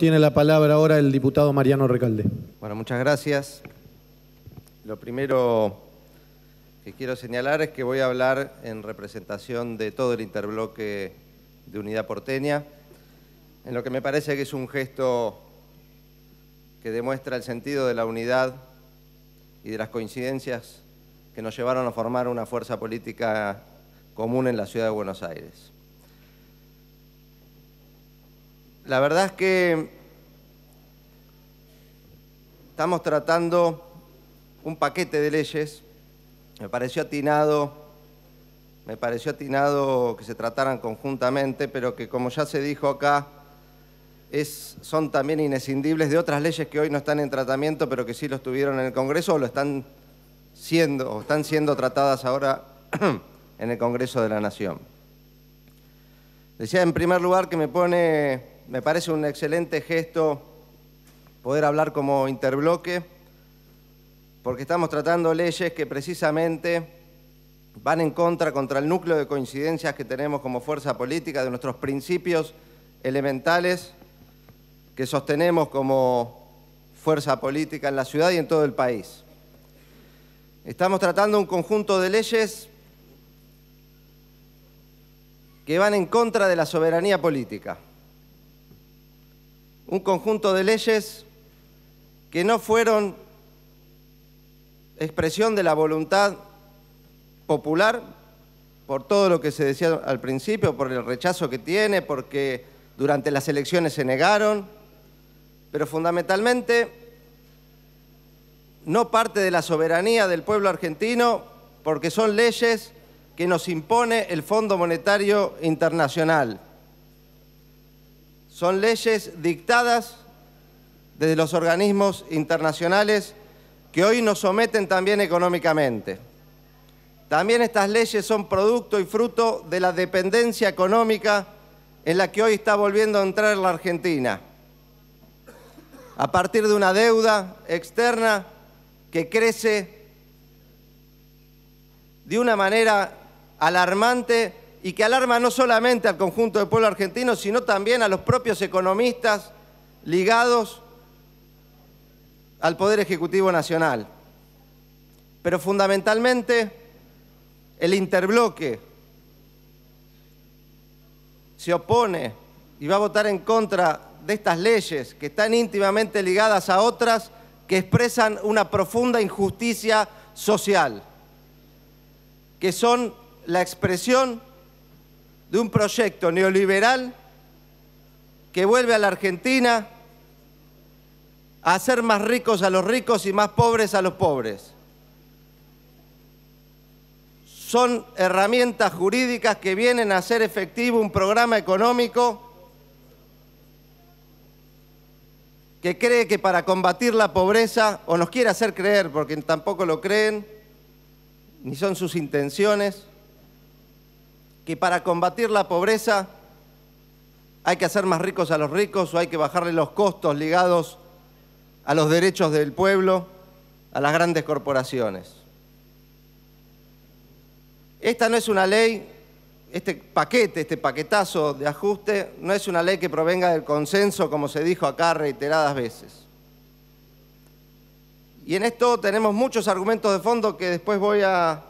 Tiene la palabra ahora el diputado Mariano Recalde. Bueno, muchas gracias. Lo primero que quiero señalar es que voy a hablar en representación de todo el interbloque de Unidad Porteña, en lo que me parece que es un gesto que demuestra el sentido de la unidad y de las coincidencias que nos llevaron a formar una fuerza política común en la ciudad de Buenos Aires. La verdad es que estamos tratando un paquete de leyes. Me pareció atinado, me pareció atinado que se trataran conjuntamente, pero que como ya se dijo acá, son también inescindibles de otras leyes que hoy no están en tratamiento, pero que sí lo estuvieron en el Congreso o lo están siendo, o están siendo tratadas ahora en el Congreso de la Nación. Decía en primer lugar que me pone me parece un excelente gesto poder hablar como interbloque, porque estamos tratando leyes que precisamente van en contra contra el núcleo de coincidencias que tenemos como fuerza política, de nuestros principios elementales que sostenemos como fuerza política en la ciudad y en todo el país. Estamos tratando un conjunto de leyes que van en contra de la soberanía política un conjunto de leyes que no fueron expresión de la voluntad popular por todo lo que se decía al principio, por el rechazo que tiene, porque durante las elecciones se negaron, pero fundamentalmente no parte de la soberanía del pueblo argentino porque son leyes que nos impone el Fondo Monetario Internacional son leyes dictadas desde los organismos internacionales que hoy nos someten también económicamente. También estas leyes son producto y fruto de la dependencia económica en la que hoy está volviendo a entrar la Argentina, a partir de una deuda externa que crece de una manera alarmante y que alarma no solamente al conjunto del pueblo argentino, sino también a los propios economistas ligados al Poder Ejecutivo Nacional. Pero fundamentalmente el interbloque se opone y va a votar en contra de estas leyes que están íntimamente ligadas a otras que expresan una profunda injusticia social, que son la expresión de un proyecto neoliberal que vuelve a la Argentina a hacer más ricos a los ricos y más pobres a los pobres. Son herramientas jurídicas que vienen a hacer efectivo un programa económico que cree que para combatir la pobreza, o nos quiere hacer creer, porque tampoco lo creen, ni son sus intenciones, que para combatir la pobreza hay que hacer más ricos a los ricos o hay que bajarle los costos ligados a los derechos del pueblo, a las grandes corporaciones. Esta no es una ley, este paquete, este paquetazo de ajuste, no es una ley que provenga del consenso, como se dijo acá reiteradas veces. Y en esto tenemos muchos argumentos de fondo que después voy a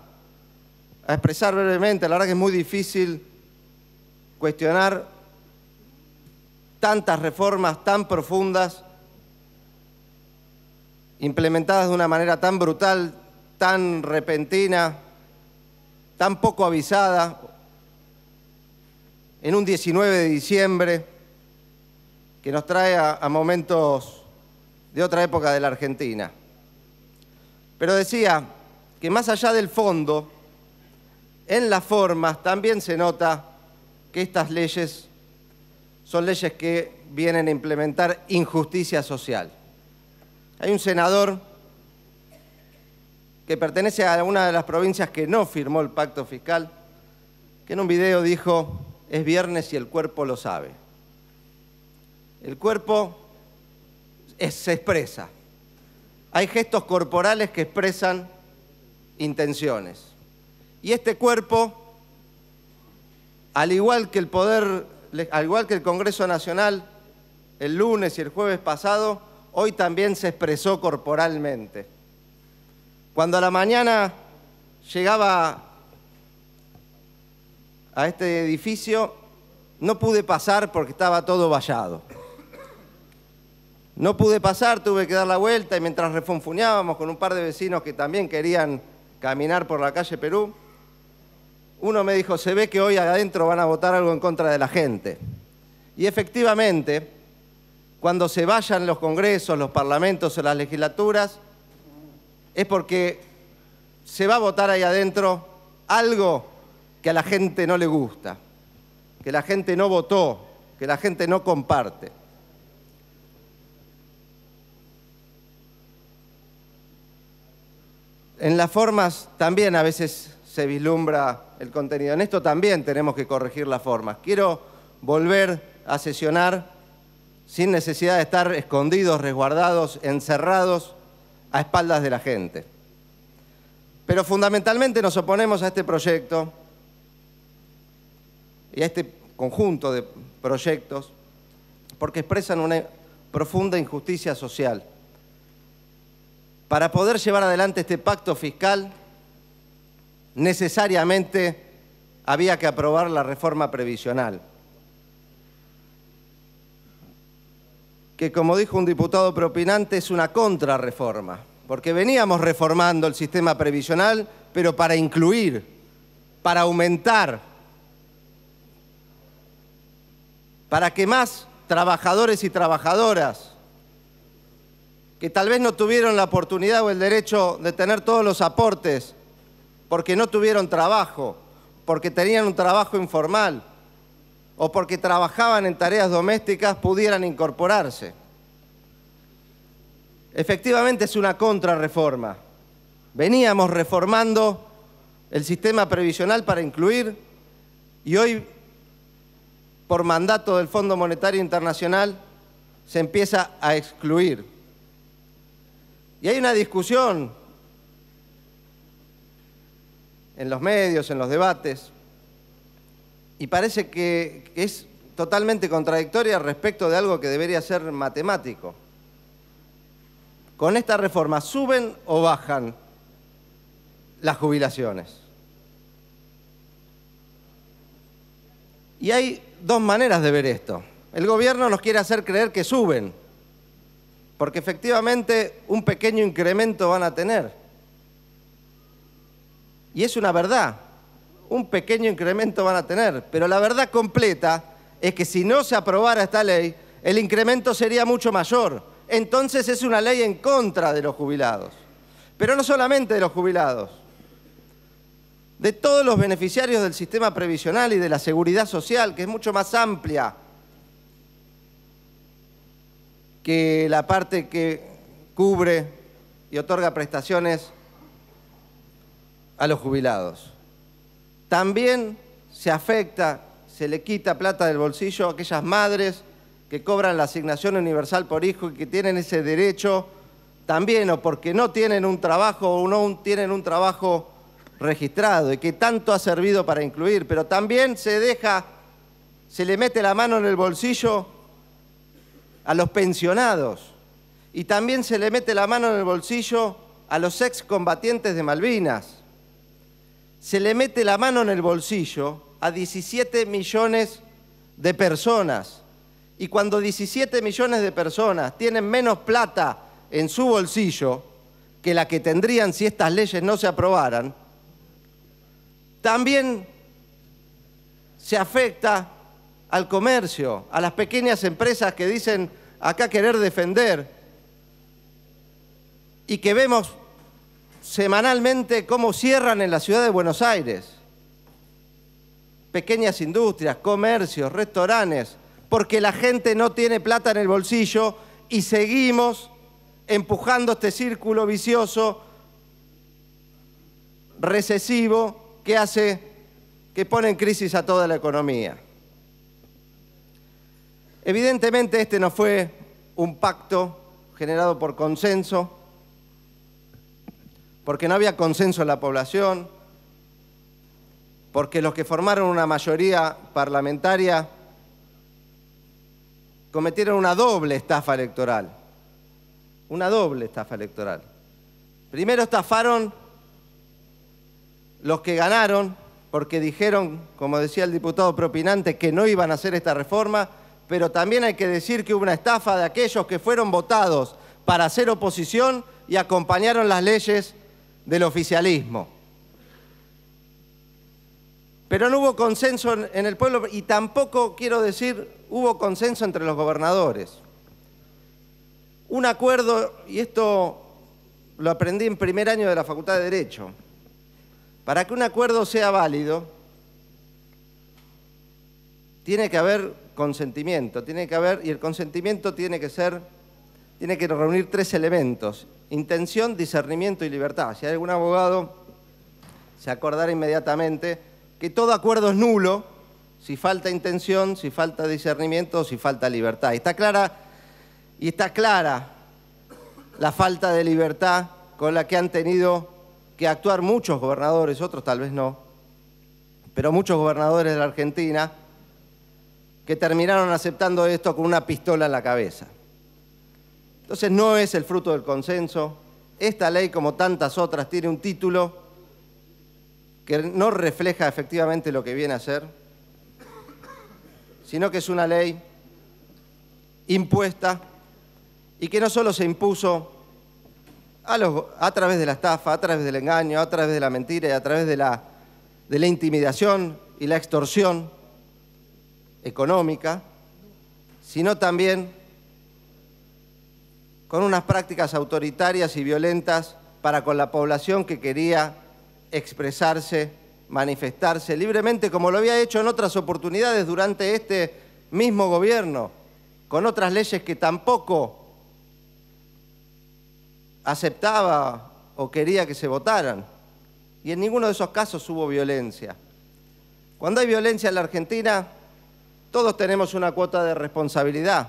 a expresar brevemente, la verdad que es muy difícil cuestionar tantas reformas tan profundas, implementadas de una manera tan brutal, tan repentina, tan poco avisada, en un 19 de diciembre, que nos trae a, momentos de otra época de la Argentina. Pero decía que más allá del fondo, en las formas también se nota que estas leyes son leyes que vienen a implementar injusticia social. Hay un senador que pertenece a una de las provincias que no firmó el pacto fiscal, que en un video dijo, es viernes y el cuerpo lo sabe. El cuerpo se expresa. Hay gestos corporales que expresan intenciones. Y este cuerpo, al igual que el poder, al igual que Congreso Nacional, el lunes y el jueves pasado, hoy también se expresó corporalmente. Cuando a la mañana llegaba a este edificio, no pude pasar porque estaba todo vallado. No pude pasar, tuve que dar la vuelta y mientras refunfuñábamos con un par de vecinos que también querían caminar por la calle Perú, uno me dijo, se ve que hoy adentro van a votar algo en contra de la gente. Y efectivamente, cuando se vayan los congresos, los parlamentos o las legislaturas, es porque se va a votar ahí adentro algo que a la gente no le gusta, que la gente no votó, que la gente no comparte. En las formas también a veces se vislumbra el contenido. En esto también tenemos que corregir las formas. Quiero volver a sesionar sin necesidad de estar escondidos, resguardados, encerrados a espaldas de la gente. Pero fundamentalmente nos oponemos a este proyecto y a este conjunto de proyectos porque expresan una profunda injusticia social. Para poder llevar adelante este pacto fiscal necesariamente había que aprobar la reforma previsional. Que como dijo un diputado propinante es una contrarreforma, porque veníamos reformando el sistema previsional, pero para incluir, para aumentar, para que más trabajadores y trabajadoras que tal vez no tuvieron la oportunidad o el derecho de tener todos los aportes porque no tuvieron trabajo, porque tenían un trabajo informal o porque trabajaban en tareas domésticas pudieran incorporarse. Efectivamente es una contrarreforma. Veníamos reformando el sistema previsional para incluir y hoy por mandato del Fondo Monetario Internacional se empieza a excluir. Y hay una discusión en los medios, en los debates, y parece que es totalmente contradictoria respecto de algo que debería ser matemático. Con esta reforma, ¿suben o bajan las jubilaciones? Y hay dos maneras de ver esto. El gobierno nos quiere hacer creer que suben, porque efectivamente un pequeño incremento van a tener. Y es una verdad. Un pequeño incremento van a tener, pero la verdad completa es que si no se aprobara esta ley, el incremento sería mucho mayor. Entonces es una ley en contra de los jubilados. Pero no solamente de los jubilados, de todos los beneficiarios del sistema previsional y de la seguridad social, que es mucho más amplia que la parte que cubre y otorga prestaciones a los jubilados. También se afecta, se le quita plata del bolsillo a aquellas madres que cobran la asignación universal por hijo y que tienen ese derecho también o porque no tienen un trabajo o no tienen un trabajo registrado y que tanto ha servido para incluir, pero también se deja, se le mete la mano en el bolsillo a los pensionados y también se le mete la mano en el bolsillo a los excombatientes de Malvinas se le mete la mano en el bolsillo a 17 millones de personas. Y cuando 17 millones de personas tienen menos plata en su bolsillo que la que tendrían si estas leyes no se aprobaran, también se afecta al comercio, a las pequeñas empresas que dicen acá querer defender y que vemos semanalmente cómo cierran en la ciudad de Buenos Aires. Pequeñas industrias, comercios, restaurantes, porque la gente no tiene plata en el bolsillo y seguimos empujando este círculo vicioso recesivo que hace que pone en crisis a toda la economía. Evidentemente este no fue un pacto generado por consenso, porque no había consenso en la población, porque los que formaron una mayoría parlamentaria cometieron una doble estafa electoral. Una doble estafa electoral. Primero estafaron los que ganaron porque dijeron, como decía el diputado propinante, que no iban a hacer esta reforma, pero también hay que decir que hubo una estafa de aquellos que fueron votados para hacer oposición y acompañaron las leyes del oficialismo. Pero no hubo consenso en el pueblo y tampoco, quiero decir, hubo consenso entre los gobernadores. Un acuerdo, y esto lo aprendí en primer año de la Facultad de Derecho, para que un acuerdo sea válido, tiene que haber consentimiento, tiene que haber, y el consentimiento tiene que ser, tiene que reunir tres elementos, Intención, discernimiento y libertad. Si hay algún abogado, se acordará inmediatamente que todo acuerdo es nulo si falta intención, si falta discernimiento o si falta libertad. está clara, y está clara la falta de libertad con la que han tenido que actuar muchos gobernadores, otros tal vez no, pero muchos gobernadores de la Argentina que terminaron aceptando esto con una pistola en la cabeza. Entonces no es el fruto del consenso. Esta ley, como tantas otras, tiene un título que no refleja efectivamente lo que viene a ser, sino que es una ley impuesta y que no solo se impuso a, través de la estafa, a través del engaño, a través de la mentira y a través de la, de la intimidación y la extorsión económica, sino también con unas prácticas autoritarias y violentas para con la población que quería expresarse, manifestarse libremente, como lo había hecho en otras oportunidades durante este mismo gobierno, con otras leyes que tampoco aceptaba o quería que se votaran. Y en ninguno de esos casos hubo violencia. Cuando hay violencia en la Argentina, todos tenemos una cuota de responsabilidad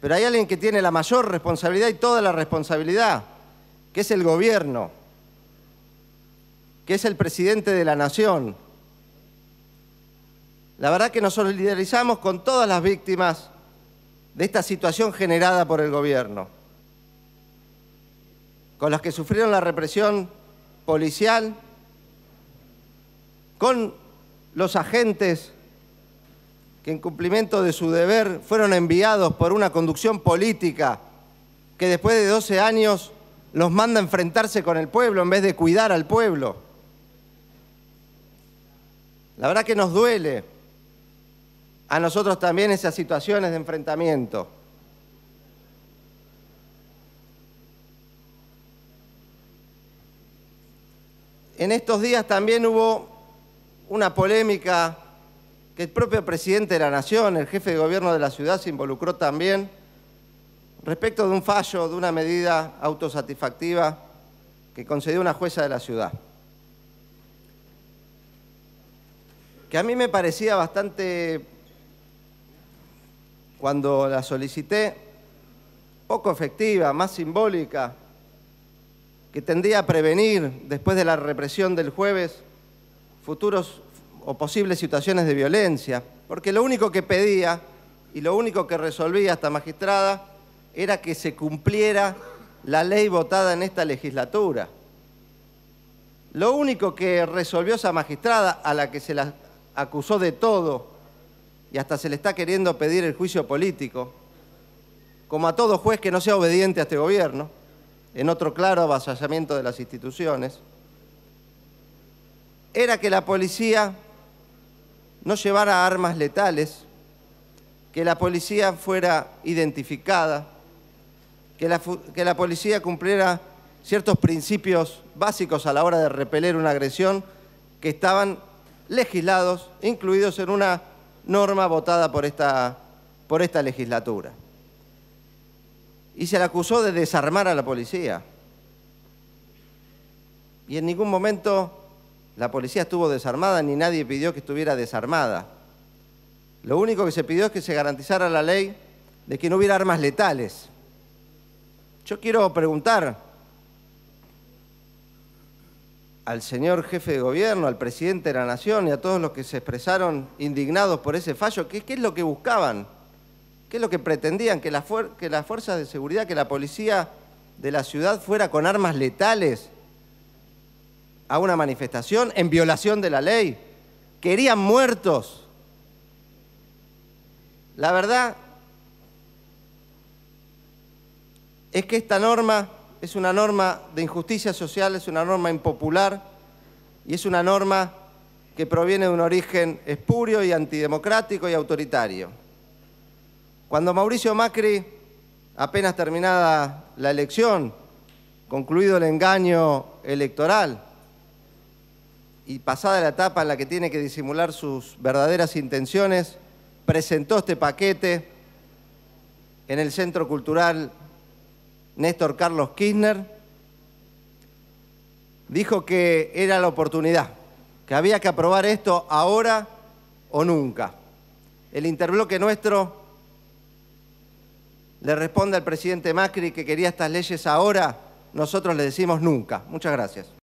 pero hay alguien que tiene la mayor responsabilidad y toda la responsabilidad, que es el gobierno, que es el presidente de la nación. La verdad que nos solidarizamos con todas las víctimas de esta situación generada por el gobierno, con las que sufrieron la represión policial, con los agentes que en cumplimiento de su deber fueron enviados por una conducción política que después de 12 años los manda a enfrentarse con el pueblo en vez de cuidar al pueblo. La verdad que nos duele a nosotros también esas situaciones de enfrentamiento. En estos días también hubo una polémica que el propio presidente de la Nación, el jefe de gobierno de la ciudad, se involucró también respecto de un fallo, de una medida autosatisfactiva que concedió una jueza de la ciudad. Que a mí me parecía bastante, cuando la solicité, poco efectiva, más simbólica, que tendía a prevenir, después de la represión del jueves, futuros o posibles situaciones de violencia, porque lo único que pedía y lo único que resolvía esta magistrada era que se cumpliera la ley votada en esta legislatura. Lo único que resolvió esa magistrada, a la que se la acusó de todo y hasta se le está queriendo pedir el juicio político, como a todo juez que no sea obediente a este gobierno, en otro claro avasallamiento de las instituciones, era que la policía no llevara armas letales, que la policía fuera identificada, que la, policía cumpliera ciertos principios básicos a la hora de repeler una agresión que estaban legislados, incluidos en una norma votada por esta, por esta legislatura. Y se le acusó de desarmar a la policía. Y en ningún momento la policía estuvo desarmada ni nadie pidió que estuviera desarmada. Lo único que se pidió es que se garantizara la ley de que no hubiera armas letales. Yo quiero preguntar al señor jefe de gobierno, al presidente de la Nación y a todos los que se expresaron indignados por ese fallo, ¿qué, es lo que buscaban? ¿Qué es lo que pretendían? ¿Que, que las fuerzas de seguridad, que la policía de la ciudad fuera con armas letales a una manifestación en violación de la ley. Querían muertos. La verdad es que esta norma es una norma de injusticia social, es una norma impopular y es una norma que proviene de un origen espurio y antidemocrático y autoritario. Cuando Mauricio Macri, apenas terminada la elección, concluido el engaño electoral, y pasada la etapa en la que tiene que disimular sus verdaderas intenciones, presentó este paquete en el Centro Cultural Néstor Carlos Kirchner, dijo que era la oportunidad, que había que aprobar esto ahora o nunca. El interbloque nuestro le responde al presidente Macri que quería estas leyes ahora, nosotros le decimos nunca. Muchas gracias.